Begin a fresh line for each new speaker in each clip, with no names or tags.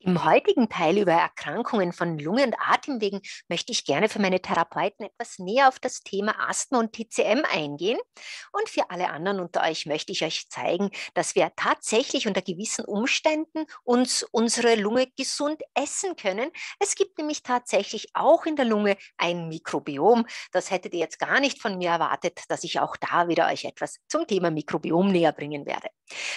Im heutigen Teil über Erkrankungen von Lunge und Atemwegen möchte ich gerne für meine Therapeuten etwas näher auf das Thema Asthma und TCM eingehen. Und für alle anderen unter euch möchte ich euch zeigen, dass wir tatsächlich unter gewissen Umständen uns unsere Lunge gesund essen können. Es gibt nämlich tatsächlich auch in der Lunge ein Mikrobiom. Das hättet ihr jetzt gar nicht von mir erwartet, dass ich auch da wieder euch etwas zum Thema Mikrobiom näher bringen werde.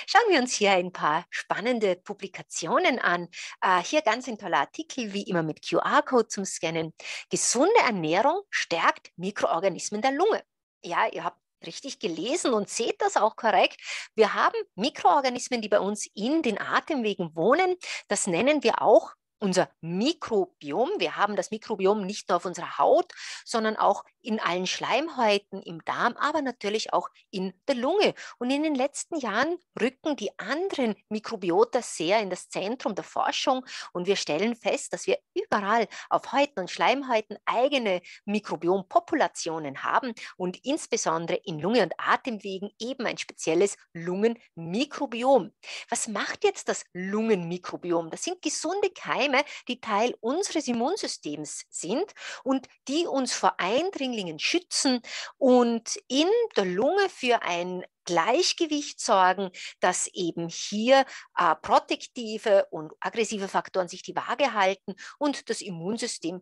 Schauen wir uns hier ein paar spannende Publikationen an äh, hier ganz ein toller Artikel, wie immer mit QR-Code zum Scannen. Gesunde Ernährung stärkt Mikroorganismen der Lunge. Ja, ihr habt richtig gelesen und seht das auch korrekt. Wir haben Mikroorganismen, die bei uns in den Atemwegen wohnen. Das nennen wir auch unser Mikrobiom. Wir haben das Mikrobiom nicht nur auf unserer Haut, sondern auch in allen Schleimhäuten, im Darm, aber natürlich auch in der Lunge. Und in den letzten Jahren rücken die anderen Mikrobiota sehr in das Zentrum der Forschung und wir stellen fest, dass wir überall auf Häuten und Schleimhäuten eigene Mikrobiompopulationen haben und insbesondere in Lunge und Atemwegen eben ein spezielles Lungenmikrobiom. Was macht jetzt das Lungenmikrobiom? Das sind gesunde Keime, die Teil unseres Immunsystems sind und die uns vor Eindringen Eindringlingen schützen und in der Lunge für ein Gleichgewicht sorgen, dass eben hier äh, protektive und aggressive Faktoren sich die Waage halten und das Immunsystem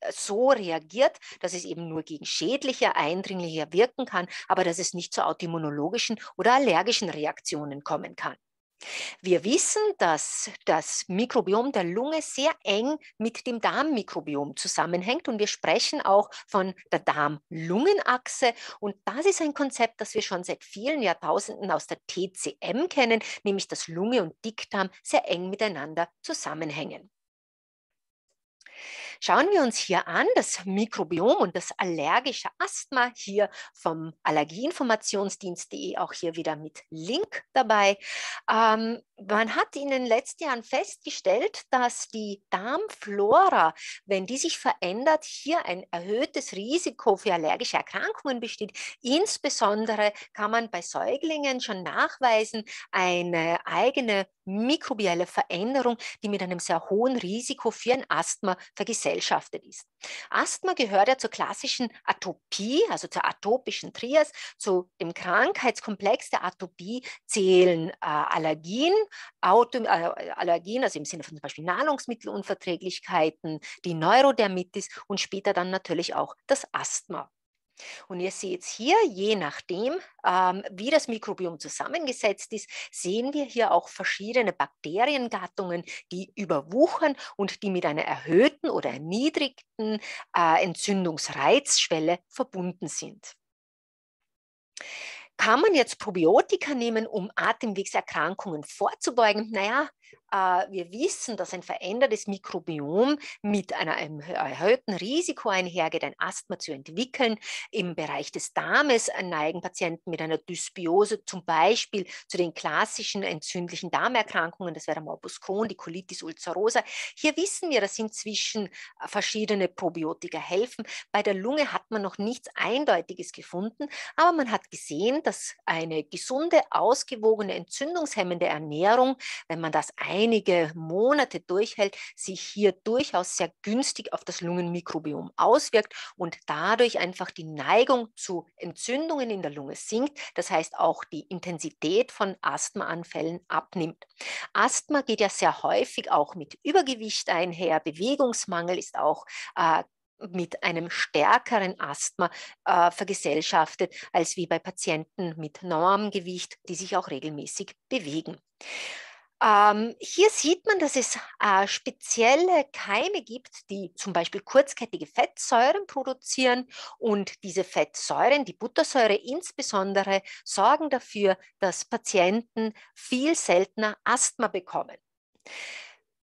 äh, so reagiert, dass es eben nur gegen schädliche, eindringliche wirken kann, aber dass es nicht zu autoimmunologischen oder allergischen Reaktionen kommen kann. Wir wissen, dass das Mikrobiom der Lunge sehr eng mit dem Darmmikrobiom zusammenhängt und wir sprechen auch von der Darm-Lungen-Achse und das ist ein Konzept, das wir schon seit vielen Jahrtausenden aus der TCM kennen, nämlich dass Lunge und Dickdarm sehr eng miteinander zusammenhängen. Schauen wir uns hier an, das Mikrobiom und das allergische Asthma hier vom Allergieinformationsdienst.de, auch hier wieder mit Link dabei. Ähm, man hat in den letzten Jahren festgestellt, dass die Darmflora, wenn die sich verändert, hier ein erhöhtes Risiko für allergische Erkrankungen besteht. Insbesondere kann man bei Säuglingen schon nachweisen, eine eigene mikrobielle Veränderung, die mit einem sehr hohen Risiko für ein Asthma vergesellschaftet ist. Asthma gehört ja zur klassischen Atopie, also zur atopischen Trias, zu dem Krankheitskomplex der Atopie zählen äh, Allergien, Auto, äh, Allergien, also im Sinne von zum Beispiel Nahrungsmittelunverträglichkeiten, die Neurodermitis und später dann natürlich auch das Asthma. Und ihr seht hier, je nachdem, ähm, wie das Mikrobiom zusammengesetzt ist, sehen wir hier auch verschiedene Bakteriengattungen, die überwuchern und die mit einer erhöhten oder erniedrigten äh, Entzündungsreizschwelle verbunden sind. Kann man jetzt Probiotika nehmen, um Atemwegserkrankungen vorzubeugen? Naja, äh, wir wissen, dass ein verändertes Mikrobiom mit einem erhöhten Risiko einhergeht, ein Asthma zu entwickeln. Im Bereich des Darmes neigen Patienten mit einer Dysbiose zum Beispiel zu den klassischen entzündlichen Darmerkrankungen, das wäre der Morbus Crohn, die Colitis ulcerosa. Hier wissen wir, dass inzwischen äh, verschiedene Probiotika helfen. Bei der Lunge hat man noch nichts Eindeutiges gefunden, aber man hat gesehen, dass eine gesunde, ausgewogene, entzündungshemmende Ernährung, wenn man das ein einige Monate durchhält, sich hier durchaus sehr günstig auf das Lungenmikrobiom auswirkt und dadurch einfach die Neigung zu Entzündungen in der Lunge sinkt, das heißt auch die Intensität von Asthmaanfällen abnimmt. Asthma geht ja sehr häufig auch mit Übergewicht einher, Bewegungsmangel ist auch äh, mit einem stärkeren Asthma äh, vergesellschaftet als wie bei Patienten mit Normgewicht, die sich auch regelmäßig bewegen. Ähm, hier sieht man, dass es äh, spezielle Keime gibt, die zum Beispiel kurzkettige Fettsäuren produzieren und diese Fettsäuren, die Buttersäure insbesondere, sorgen dafür, dass Patienten viel seltener Asthma bekommen.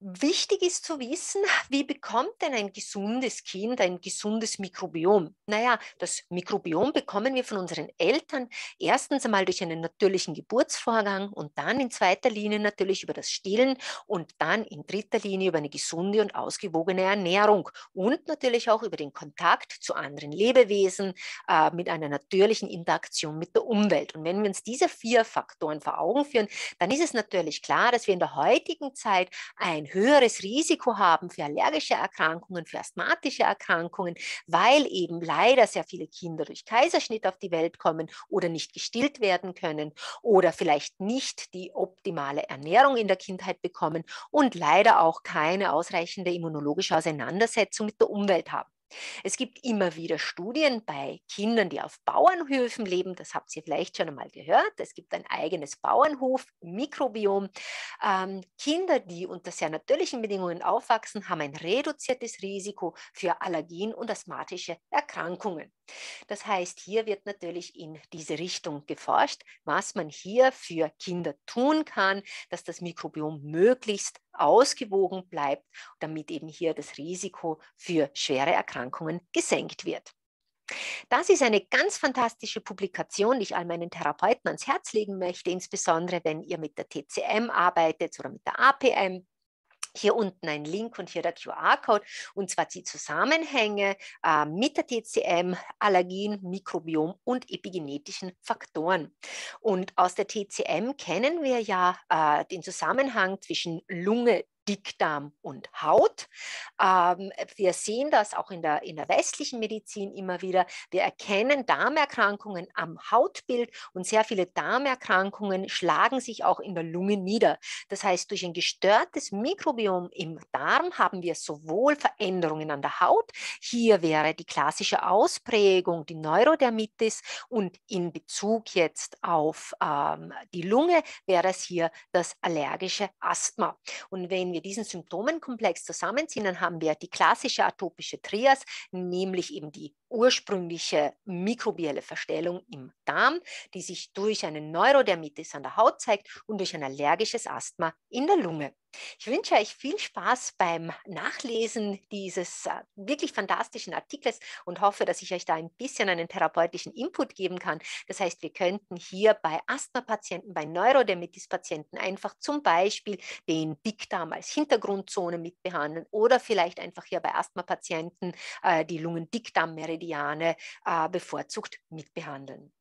Wichtig ist zu wissen, wie bekommt denn ein gesundes Kind ein gesundes Mikrobiom? Naja, das Mikrobiom bekommen wir von unseren Eltern erstens einmal durch einen natürlichen Geburtsvorgang und dann in zweiter Linie natürlich über das Stillen und dann in dritter Linie über eine gesunde und ausgewogene Ernährung und natürlich auch über den Kontakt zu anderen Lebewesen äh, mit einer natürlichen Interaktion mit der Umwelt. Und wenn wir uns diese vier Faktoren vor Augen führen, dann ist es natürlich klar, dass wir in der heutigen Zeit ein höheres Risiko haben für allergische Erkrankungen, für asthmatische Erkrankungen, weil eben leider sehr viele Kinder durch Kaiserschnitt auf die Welt kommen oder nicht gestillt werden können oder vielleicht nicht die optimale Ernährung in der Kindheit bekommen und leider auch keine ausreichende immunologische Auseinandersetzung mit der Umwelt haben. Es gibt immer wieder Studien bei Kindern, die auf Bauernhöfen leben. Das habt ihr vielleicht schon einmal gehört. Es gibt ein eigenes Bauernhof, Mikrobiom. Ähm, Kinder, die unter sehr natürlichen Bedingungen aufwachsen, haben ein reduziertes Risiko für Allergien und asthmatische Erkrankungen. Das heißt, hier wird natürlich in diese Richtung geforscht, was man hier für Kinder tun kann, dass das Mikrobiom möglichst ausgewogen bleibt, damit eben hier das Risiko für schwere Erkrankungen gesenkt wird. Das ist eine ganz fantastische Publikation, die ich all meinen Therapeuten ans Herz legen möchte, insbesondere wenn ihr mit der TCM arbeitet oder mit der APM hier unten ein Link und hier der QR-Code und zwar die Zusammenhänge äh, mit der TCM, Allergien, Mikrobiom und epigenetischen Faktoren. Und aus der TCM kennen wir ja äh, den Zusammenhang zwischen Lunge, Dickdarm und Haut. Ähm, wir sehen das auch in der, in der westlichen Medizin immer wieder. Wir erkennen Darmerkrankungen am Hautbild und sehr viele Darmerkrankungen schlagen sich auch in der Lunge nieder. Das heißt, durch ein gestörtes Mikrobiom im Darm haben wir sowohl Veränderungen an der Haut, hier wäre die klassische Ausprägung, die Neurodermitis und in Bezug jetzt auf ähm, die Lunge wäre es hier das allergische Asthma. Und wenn wir wir diesen Symptomenkomplex zusammenziehen, dann haben wir die klassische atopische Trias, nämlich eben die ursprüngliche mikrobielle Verstellung im Darm, die sich durch eine Neurodermitis an der Haut zeigt und durch ein allergisches Asthma in der Lunge. Ich wünsche euch viel Spaß beim Nachlesen dieses äh, wirklich fantastischen Artikels und hoffe, dass ich euch da ein bisschen einen therapeutischen Input geben kann. Das heißt, wir könnten hier bei Asthma-Patienten, bei Neurodermitis-Patienten einfach zum Beispiel den Dickdarm als Hintergrundzone mitbehandeln oder vielleicht einfach hier bei Asthma-Patienten äh, die Lungendickdarm-Meridian Mediane äh, bevorzugt mitbehandeln.